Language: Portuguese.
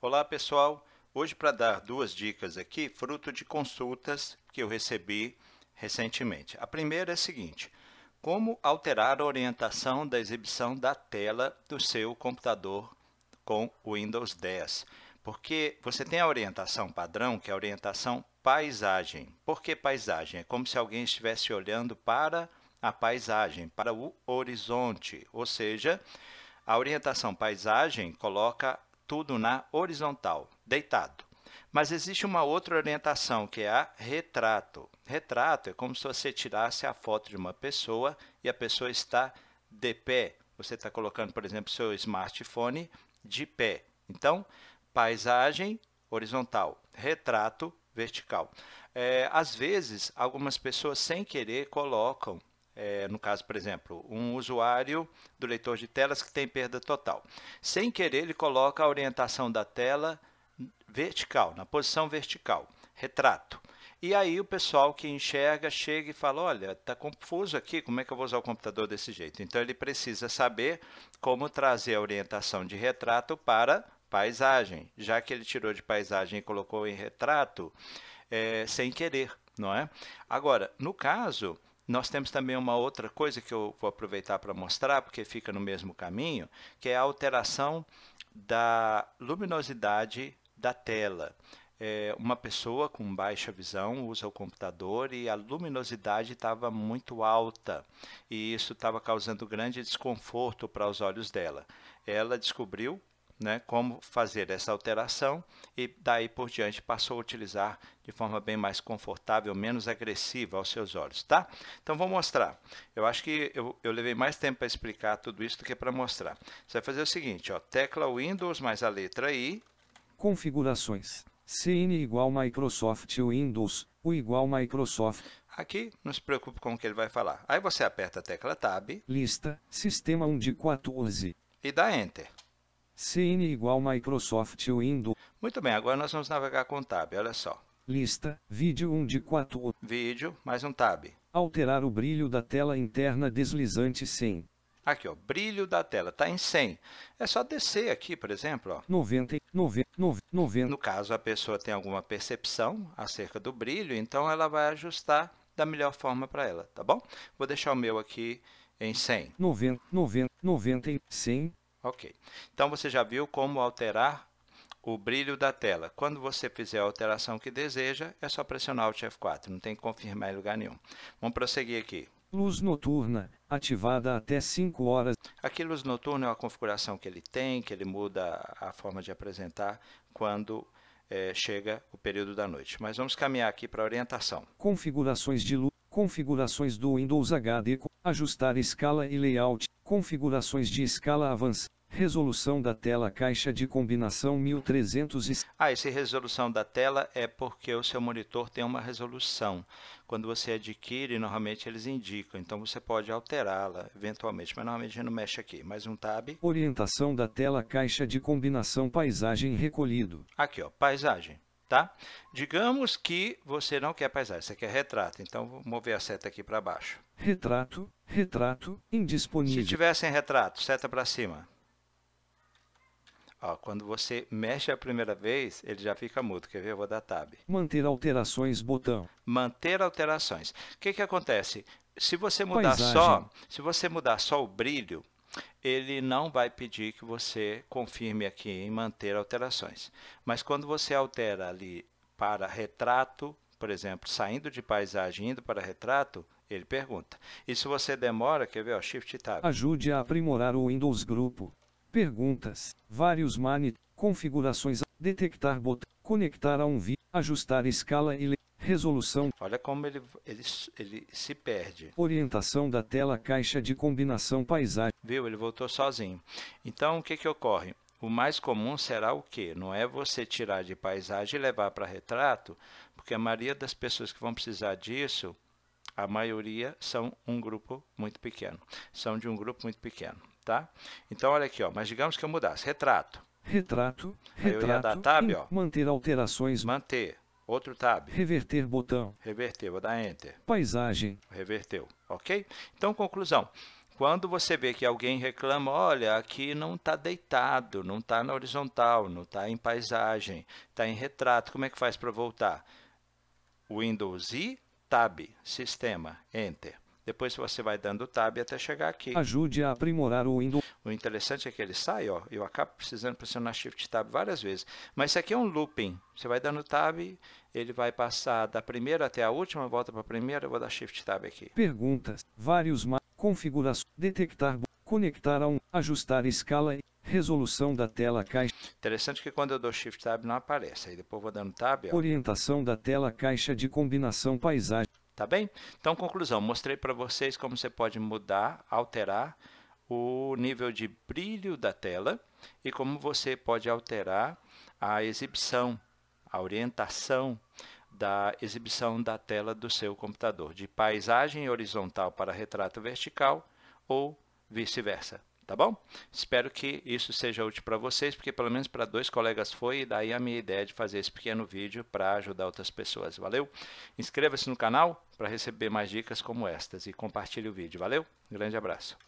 Olá pessoal, hoje para dar duas dicas aqui, fruto de consultas que eu recebi recentemente. A primeira é a seguinte: como alterar a orientação da exibição da tela do seu computador com Windows 10? Porque você tem a orientação padrão, que é a orientação paisagem. Por que paisagem? É como se alguém estivesse olhando para a paisagem, para o horizonte, ou seja, a orientação paisagem coloca tudo na horizontal, deitado. Mas existe uma outra orientação, que é a retrato. Retrato é como se você tirasse a foto de uma pessoa e a pessoa está de pé. Você está colocando, por exemplo, seu smartphone de pé. Então, paisagem horizontal, retrato vertical. É, às vezes, algumas pessoas sem querer colocam é, no caso, por exemplo, um usuário do leitor de telas que tem perda total. Sem querer, ele coloca a orientação da tela vertical, na posição vertical, retrato. E aí o pessoal que enxerga chega e fala: olha, está confuso aqui, como é que eu vou usar o computador desse jeito? Então ele precisa saber como trazer a orientação de retrato para paisagem, já que ele tirou de paisagem e colocou em retrato é, sem querer, não é? Agora, no caso nós temos também uma outra coisa que eu vou aproveitar para mostrar, porque fica no mesmo caminho, que é a alteração da luminosidade da tela. É, uma pessoa com baixa visão usa o computador e a luminosidade estava muito alta e isso estava causando grande desconforto para os olhos dela. Ela descobriu né, como fazer essa alteração e daí por diante passou a utilizar de forma bem mais confortável, menos agressiva aos seus olhos, tá? Então vou mostrar. Eu acho que eu, eu levei mais tempo para explicar tudo isso do que para mostrar. Você vai fazer o seguinte, ó, tecla Windows mais a letra I. Configurações. CN igual Microsoft Windows, o igual Microsoft. Aqui, não se preocupe com o que ele vai falar. Aí você aperta a tecla Tab. Lista, sistema 1 de 14. E dá Enter. CN igual Microsoft Windows. Muito bem, agora nós vamos navegar com o tab, olha só. Lista, vídeo 1 de 4. Vídeo, mais um tab. Alterar o brilho da tela interna deslizante 100. Aqui, ó, brilho da tela, está em 100. É só descer aqui, por exemplo. Ó. 90, 90, 90. No caso, a pessoa tem alguma percepção acerca do brilho, então ela vai ajustar da melhor forma para ela, tá bom? Vou deixar o meu aqui em 100. 90, 90, 90, 100, Ok. Então você já viu como alterar o brilho da tela. Quando você fizer a alteração que deseja, é só pressionar Alt F4, não tem que confirmar em lugar nenhum. Vamos prosseguir aqui. Luz noturna, ativada até 5 horas. Aqui luz noturna é uma configuração que ele tem, que ele muda a forma de apresentar quando é, chega o período da noite. Mas vamos caminhar aqui para a orientação. Configurações de luz, configurações do Windows HD, ajustar escala e layout, configurações de escala avançada, Resolução da tela caixa de combinação 1300. Ah, esse resolução da tela é porque o seu monitor tem uma resolução. Quando você adquire, normalmente eles indicam, então você pode alterá-la eventualmente, mas normalmente a gente não mexe aqui. Mais um tab. Orientação da tela caixa de combinação paisagem recolhido. Aqui, ó, paisagem. Tá? Digamos que você não quer paisagem, você quer retrato. Então, vou mover a seta aqui para baixo. Retrato, retrato, indisponível. Se tivessem retrato, seta para cima. Ó, quando você mexe a primeira vez, ele já fica mudo. Quer ver? Eu vou dar tab. Manter alterações, botão. Manter alterações. O que, que acontece? Se você mudar Paisagem. só, se você mudar só o brilho, ele não vai pedir que você confirme aqui em manter alterações. Mas quando você altera ali para retrato, por exemplo, saindo de paisagem indo para retrato, ele pergunta. E se você demora, quer ver, ó, Shift Tab. Ajude a aprimorar o Windows Grupo. Perguntas, vários mani, configurações, detectar bot, conectar a um vi, ajustar escala e resolução. Olha como ele, ele, ele se perde. Orientação da tela caixa de combinação paisagem. Viu? Ele voltou sozinho. Então, o que, que ocorre? O mais comum será o quê? Não é você tirar de paisagem e levar para retrato, porque a maioria das pessoas que vão precisar disso, a maioria são um grupo muito pequeno, são de um grupo muito pequeno tá? Então, olha aqui, ó, mas digamos que eu mudasse. Retrato. Retrato. Aí retrato. Eu ia dar tab, ó. Manter alterações. Manter. Outro tab. Reverter botão. Reverter, vou dar Enter. Paisagem. Reverteu, ok? Então, conclusão. Quando você vê que alguém reclama, olha, aqui não está deitado, não está na horizontal, não está em paisagem, está em retrato, como é que faz para voltar? Windows I, Tab, Sistema, Enter. Depois você vai dando tab até chegar aqui. Ajude a aprimorar o Windows. O interessante é que ele sai, ó. Eu acabo precisando pressionar Shift Tab várias vezes. Mas isso aqui é um looping. Você vai dando Tab, ele vai passar da primeira até a última, volta para a primeira, eu vou dar Shift Tab aqui. Perguntas, vários mais, configuração, detectar, conectar a um, ajustar escala e resolução da tela caixa. Interessante que quando eu dou Shift Tab não aparece, aí depois vou dando Tab. Ó. Orientação da tela caixa de combinação paisagem. Tá bem? Então, conclusão: mostrei para vocês como você pode mudar, alterar o nível de brilho da tela e como você pode alterar a exibição, a orientação da exibição da tela do seu computador, de paisagem horizontal para retrato vertical ou vice-versa tá bom? Espero que isso seja útil para vocês, porque pelo menos para dois colegas foi, e daí a minha ideia de fazer esse pequeno vídeo para ajudar outras pessoas, valeu? Inscreva-se no canal para receber mais dicas como estas e compartilhe o vídeo, valeu? Grande abraço!